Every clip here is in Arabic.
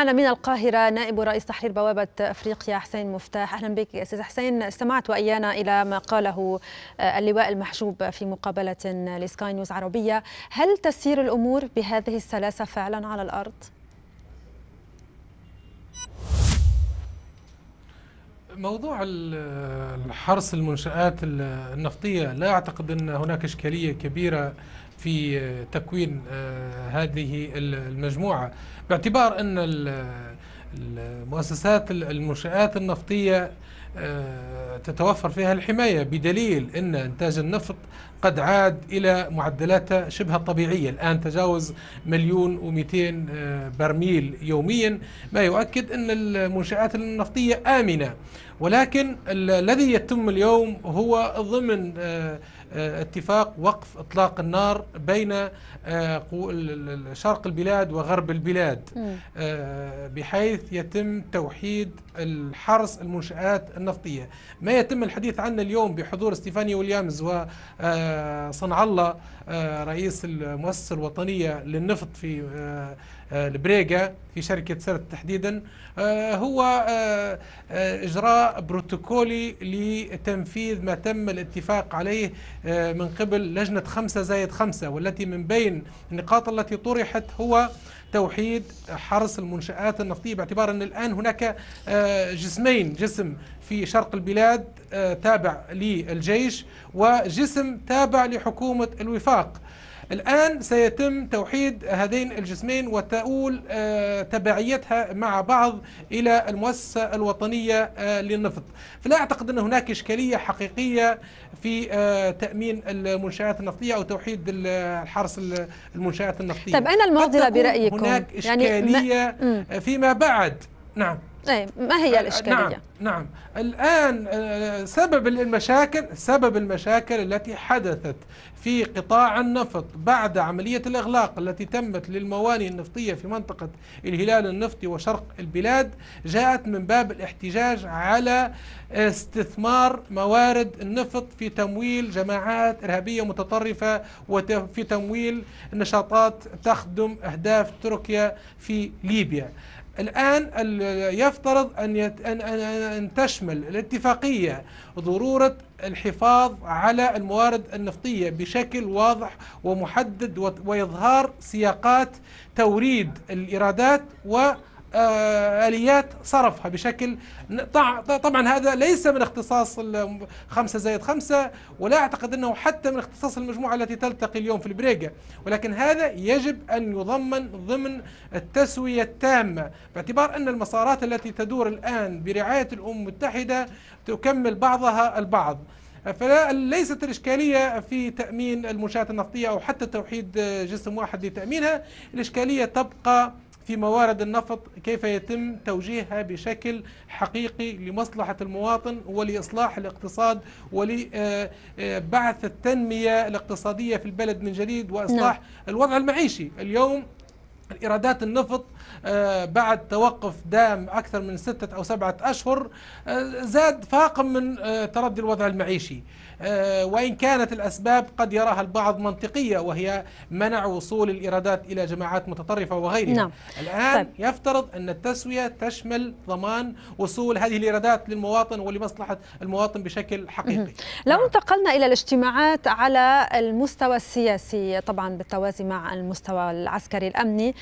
أنا من القاهرة نائب رئيس تحرير بوابة أفريقيا حسين مفتاح أهلا بك أستاذ حسين استمعت وإيانا إلى ما قاله آه، اللواء المحجوب في مقابلة لسكاي نيوز عربية هل تسير الأمور بهذه السلاسة فعلا على الأرض؟ موضوع حرس المنشآت النفطية لا أعتقد أن هناك إشكالية كبيرة في تكوين آه، هذه المجموعة باعتبار أن المؤسسات المنشآت النفطية آه، تتوفر فيها الحماية بدليل أن إنتاج النفط قد عاد إلى معدلاته شبه الطبيعية الآن تجاوز مليون ومئتين آه، برميل يوميا ما يؤكد أن المنشآت النفطية آمنة ولكن الذي يتم اليوم هو ضمن آه، آه، اتفاق وقف اطلاق النار بين آه، شرق البلاد وغرب البلاد آه، بحيث يتم توحيد الحرس المنشآت النفطية ما يتم الحديث عنه اليوم بحضور ستيفاني ويليامز وصنع الله رئيس المؤسسة الوطنية للنفط في البريغا في شركة سرت تحديدا هو إجراء بروتوكولي لتنفيذ ما تم الاتفاق عليه آه، من قبل لجنة خمسة زائد خمسة والتي من بين النقاط التي طرحت هو توحيد حرس المنشآت النفطية باعتبار أن الآن هناك آه، جسمين جسم في شرق البلاد آه، تابع للجيش وجسم تابع لحكومة الوفاق الآن سيتم توحيد هذين الجسمين وتؤول آه، تبعيتها مع بعض إلى المؤسسة الوطنية آه، للنفط فلا أعتقد أن هناك إشكالية حقيقية في آه، تأمين المنشآت النفطية أو توحيد الحرس المنشآت النفطية طب أين المعضلة برأيكم؟ هناك إشكالية يعني ما... فيما بعد نعم أي ما هي آه، الإشكالية؟ نعم نعم الآن آه، سبب المشاكل سبب المشاكل التي حدثت في قطاع النفط بعد عملية الإغلاق التي تمت للموانئ النفطية في منطقة الهلال النفطي وشرق البلاد جاءت من باب الاحتجاج على استثمار موارد النفط في تمويل جماعات إرهابية متطرفة وفي تمويل نشاطات تخدم أهداف تركيا في ليبيا الآن يفترض أن, يت... أن... أن... أن تشمل الاتفاقية ضرورة الحفاظ على الموارد النفطية بشكل واضح ومحدد و... وإظهار سياقات توريد الإيرادات و آه، اليات صرفها بشكل طبعا هذا ليس من اختصاص خمسة زائد خمسة ولا اعتقد انه حتى من اختصاص المجموعه التي تلتقي اليوم في البريقه ولكن هذا يجب ان يضمن ضمن التسويه التامه باعتبار ان المسارات التي تدور الان برعايه الامم المتحده تكمل بعضها البعض فلا ليست الإشكالية في تأمين المنشآت النفطية أو حتى توحيد جسم واحد لتأمينها الإشكالية تبقى في موارد النفط كيف يتم توجيهها بشكل حقيقي لمصلحة المواطن ولإصلاح الاقتصاد ولبعث التنمية الاقتصادية في البلد من جديد وإصلاح نعم. الوضع المعيشي اليوم إيرادات النفط آه، بعد توقف دام أكثر من ستة أو سبعة أشهر آه، زاد فاقم من آه، تردي الوضع المعيشي وإن كانت الأسباب قد يراها البعض منطقية وهي منع وصول الإيرادات إلى جماعات متطرفة وغيرها نعم. الآن طيب. يفترض أن التسوية تشمل ضمان وصول هذه الإيرادات للمواطن ولمصلحة المواطن بشكل حقيقي لو نعم. انتقلنا إلى الاجتماعات على المستوى السياسي طبعا بالتوازي مع المستوى العسكري الأمني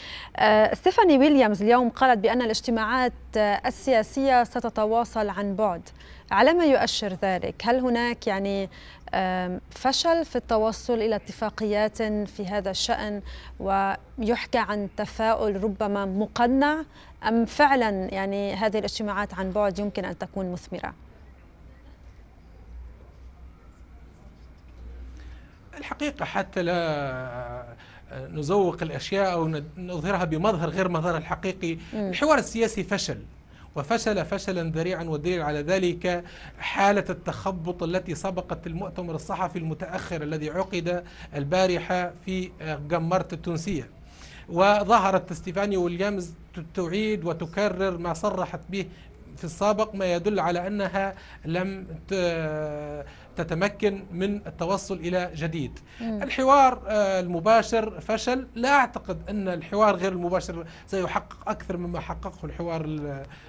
ستيفاني جيني ويليامز اليوم قالت بأن الاجتماعات السياسية ستتواصل عن بعد على ما يؤشر ذلك هل هناك يعني فشل في التوصل إلى اتفاقيات في هذا الشأن ويحكى عن تفاؤل ربما مقنع أم فعلا يعني هذه الاجتماعات عن بعد يمكن أن تكون مثمرة؟ الحقيقة حتى لا نزوق الأشياء أو نظهرها بمظهر غير مظهرها الحقيقي الحوار السياسي فشل وفشل فشلا ذريعا والدليل على ذلك حالة التخبط التي سبقت المؤتمر الصحفي المتأخر الذي عقد البارحة في جمرت التونسية وظهرت ستيفاني ويليامز تعيد وتكرر ما صرحت به في السابق ما يدل على انها لم تتمكن من التوصل إلى جديد مم. الحوار آه، المباشر فشل لا أعتقد أن الحوار غير المباشر سيحقق أكثر مما حققه الحوار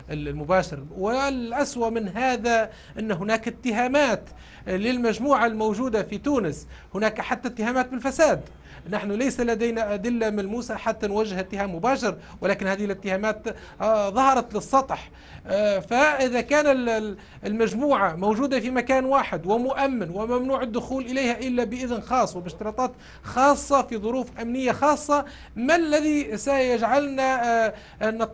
المباشر والأسوأ من هذا أن هناك اتهامات للمجموعة الموجودة في تونس هناك حتى اتهامات بالفساد نحن ليس لدينا أدلة ملموسة حتى نوجه اتهام مباشر ولكن هذه الاتهامات آه، ظهرت للسطح آه، فإذا كان المجموعة موجودة في مكان واحد ومؤ مؤمن وممنوع الدخول إليها إلا بإذن خاص وباشتراطات خاصة في ظروف أمنية خاصة ما الذي سيجعلنا آه،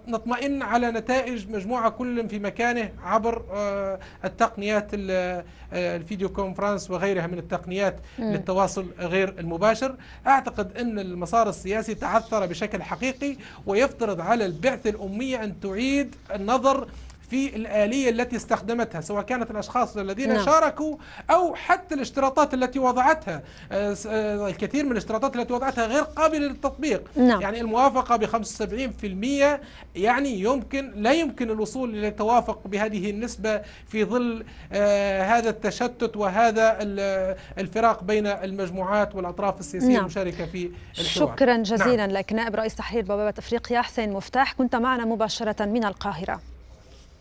نطمئن على نتائج مجموعة كل في مكانه عبر آه، التقنيات آه، الفيديو كونفرنس وغيرها من التقنيات للتواصل غير المباشر أعتقد أن المسار السياسي تعثر بشكل حقيقي ويفترض على البعثة الأمية أن تعيد النظر في الآلية التي استخدمتها سواء كانت الأشخاص الذين نعم. شاركوا أو حتى الاشتراطات التي وضعتها آه، آه، الكثير من الاشتراطات التي وضعتها غير قابلة للتطبيق نعم. يعني الموافقة ب 75% يعني يمكن لا يمكن الوصول إلى التوافق بهذه النسبة في ظل آه، هذا التشتت وهذا الفراق بين المجموعات والأطراف السياسية نعم. المشاركة في الحوار شكرا جزيلا نعم. لك نائب رئيس تحرير بوابة أفريقيا حسين مفتاح كنت معنا مباشرة من القاهرة